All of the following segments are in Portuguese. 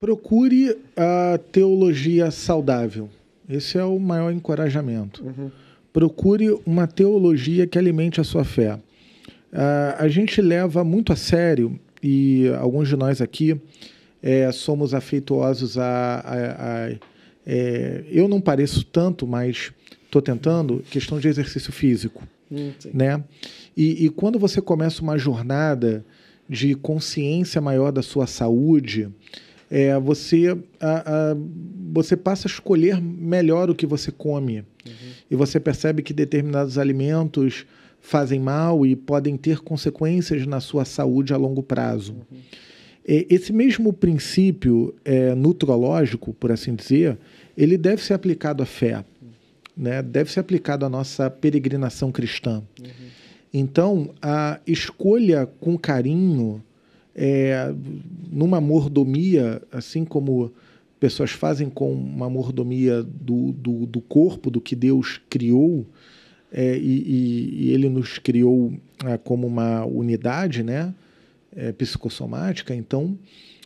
Procure a teologia saudável. Esse é o maior encorajamento. Uhum. Procure uma teologia que alimente a sua fé. Uh, a gente leva muito a sério, e alguns de nós aqui é, somos afeituosos a. a, a é, eu não pareço tanto, mas estou tentando questão de exercício físico. Hum, né? E, e quando você começa uma jornada de consciência maior da sua saúde é, você, a, a, você passa a escolher melhor o que você come. Uhum. E você percebe que determinados alimentos fazem mal e podem ter consequências na sua saúde a longo prazo. Uhum. É, esse mesmo princípio é, nutrológico, por assim dizer, ele deve ser aplicado à fé, né? deve ser aplicado à nossa peregrinação cristã. Uhum. Então, a escolha com carinho é, numa mordomia, assim como pessoas fazem com uma mordomia do, do, do corpo, do que Deus criou, é, e, e, ele nos criou é, como uma unidade né, é, psicossomática, então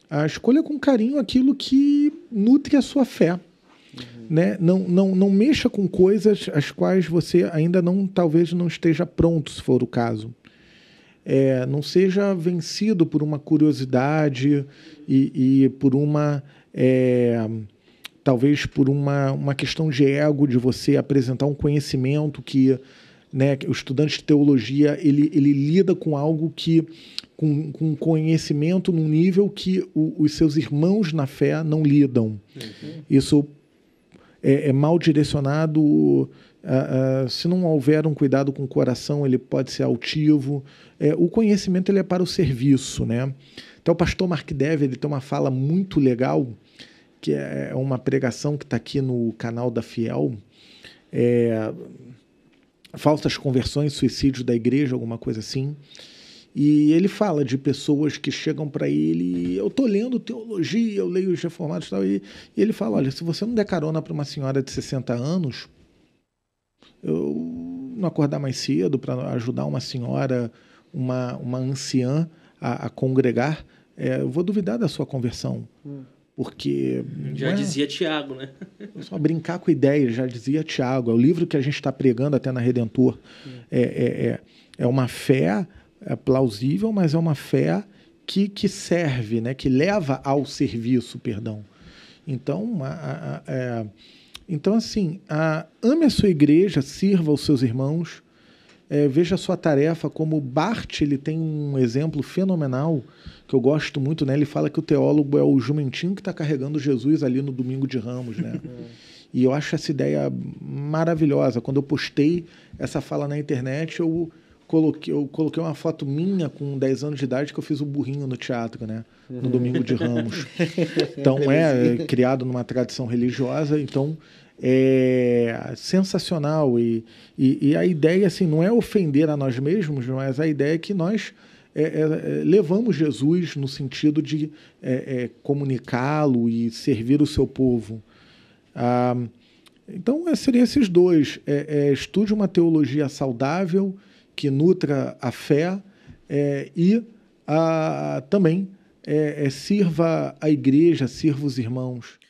a escolha é com carinho aquilo que nutre a sua fé. Uhum. Né? Não, não, não mexa com coisas as quais você ainda não talvez não esteja pronto, se for o caso é, não seja vencido por uma curiosidade e, e por uma. É, talvez por uma, uma questão de ego, de você apresentar um conhecimento que. Né, o estudante de teologia ele, ele lida com algo que com, com conhecimento num nível que o, os seus irmãos na fé não lidam. Uhum. Isso é, é, mal direcionado Uh, uh, se não houver um cuidado com o coração, ele pode ser altivo. É, o conhecimento ele é para o serviço, né? Então o pastor Mark Dev ele tem uma fala muito legal, que é, é uma pregação que está aqui no canal da Fiel. É, falsas conversões, suicídio da igreja, alguma coisa assim. E ele fala de pessoas que chegam para ele, eu tô lendo teologia, eu leio os reformados e tal, e, e ele fala, olha, se você não der carona para uma senhora de 60 anos, eu não acordar mais cedo para ajudar uma senhora, uma, uma anciã a, a congregar, é, eu vou duvidar da sua conversão. Hum. Porque. Já é, dizia Tiago, né? só brincar com ideias, já dizia Tiago. É o livro que a gente está pregando até na Redentor. Hum. É, é, é, é, uma fé é plausível, mas é uma fé que, que serve, né? que leva ao serviço, perdão. Então, a, a, a é, então, assim, a, ame a sua igreja, sirva os seus irmãos, é, veja a sua tarefa como Bart, ele tem um exemplo fenomenal que eu gosto muito, né? Ele fala que o teólogo é o jumentinho que está carregando Jesus ali no domingo de Ramos, né? e eu acho essa ideia maravilhosa. Quando eu postei essa fala na internet, eu coloquei, eu coloquei uma foto minha com 10 anos de idade que eu fiz o burrinho no teatro, né? No domingo de Ramos. Então é, é criado numa tradição religiosa, então é sensacional e, e, e, a ideia assim não é ofender a nós mesmos, mas a ideia é que nós é, é, levamos Jesus no sentido de é, é, comunicá-lo e servir o seu povo. Ah, então é, seriam esses dois: estude uma teologia saudável que nutra a fé é, e a, também é, é, sirva a igreja, sirva os irmãos.